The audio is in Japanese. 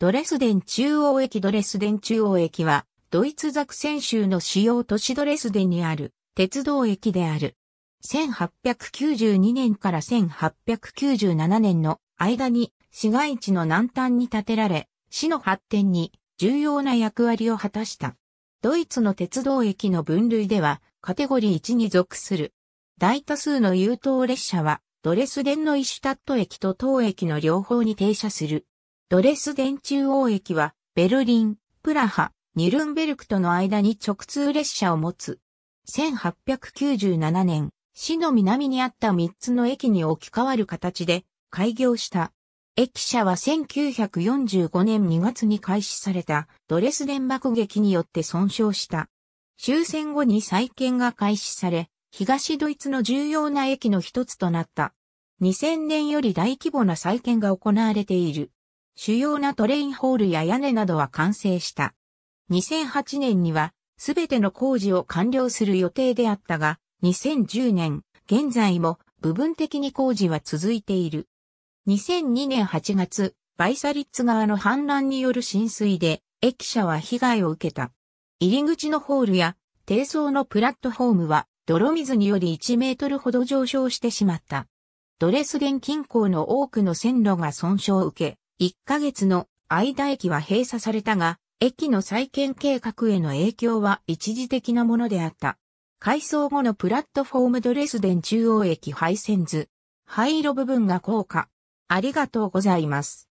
ドレスデン中央駅ドレスデン中央駅は、ドイツザクセン州の主要都市ドレスデンにある鉄道駅である。1892年から1897年の間に市街地の南端に建てられ、市の発展に重要な役割を果たした。ドイツの鉄道駅の分類ではカテゴリー1に属する。大多数の優等列車はドレスデンのイシュタット駅と東駅の両方に停車する。ドレスデン中央駅は、ベルリン、プラハ、ニルンベルクとの間に直通列車を持つ。1897年、市の南にあった3つの駅に置き換わる形で開業した。駅舎は1945年2月に開始されたドレスデン爆撃によって損傷した。終戦後に再建が開始され、東ドイツの重要な駅の一つとなった。2000年より大規模な再建が行われている。主要なトレインホールや屋根などは完成した。2008年には、すべての工事を完了する予定であったが、2010年、現在も部分的に工事は続いている。2002年8月、バイサリッツ川の氾濫による浸水で、駅舎は被害を受けた。入り口のホールや、低層のプラットフォームは、泥水により1メートルほど上昇してしまった。ドレスデン近郊の多くの線路が損傷を受け、1ヶ月の間駅は閉鎖されたが、駅の再建計画への影響は一時的なものであった。改装後のプラットフォームドレスデン中央駅廃線図。灰色部分が高果ありがとうございます。